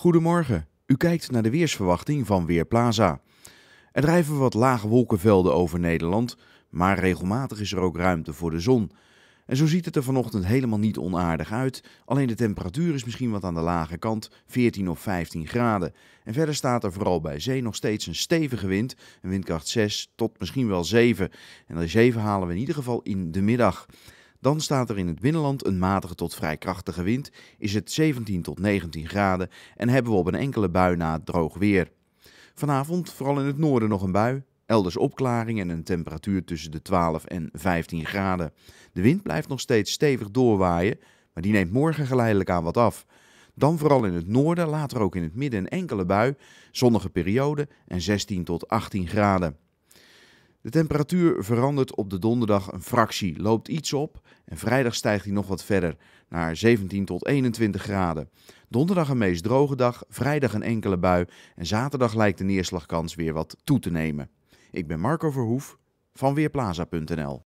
Goedemorgen, u kijkt naar de weersverwachting van Weerplaza. Er drijven wat lage wolkenvelden over Nederland, maar regelmatig is er ook ruimte voor de zon. En zo ziet het er vanochtend helemaal niet onaardig uit, alleen de temperatuur is misschien wat aan de lage kant, 14 of 15 graden. En verder staat er vooral bij zee nog steeds een stevige wind, een windkracht 6 tot misschien wel 7. En die 7 halen we in ieder geval in de middag. Dan staat er in het binnenland een matige tot vrij krachtige wind, is het 17 tot 19 graden en hebben we op een enkele bui na droog weer. Vanavond vooral in het noorden nog een bui, elders opklaring en een temperatuur tussen de 12 en 15 graden. De wind blijft nog steeds stevig doorwaaien, maar die neemt morgen geleidelijk aan wat af. Dan vooral in het noorden, later ook in het midden een enkele bui, zonnige periode en 16 tot 18 graden. De temperatuur verandert op de donderdag een fractie, loopt iets op en vrijdag stijgt die nog wat verder naar 17 tot 21 graden. Donderdag een meest droge dag, vrijdag een enkele bui en zaterdag lijkt de neerslagkans weer wat toe te nemen. Ik ben Marco Verhoef van Weerplaza.nl.